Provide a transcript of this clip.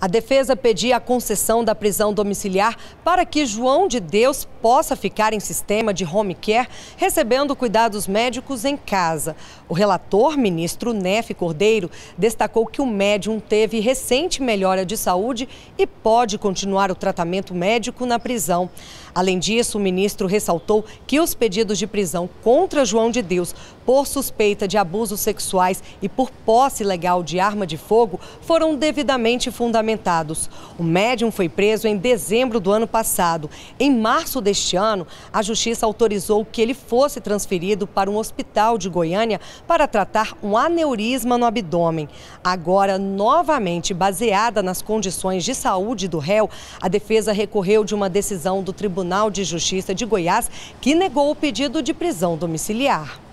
A defesa pedia a concessão da prisão domiciliar para que João de Deus possa ficar em sistema de home care, recebendo cuidados médicos em casa. O relator, ministro Nef Cordeiro, destacou que o médium teve recente melhora de saúde e pode continuar o tratamento médico na prisão. Além disso, o ministro ressaltou que os pedidos de prisão contra João de Deus por suspeita de abusos sexuais e por posse legal de arma de fogo foram devidamente fundamentados o médium foi preso em dezembro do ano passado. Em março deste ano, a justiça autorizou que ele fosse transferido para um hospital de Goiânia para tratar um aneurisma no abdômen. Agora, novamente baseada nas condições de saúde do réu, a defesa recorreu de uma decisão do Tribunal de Justiça de Goiás que negou o pedido de prisão domiciliar.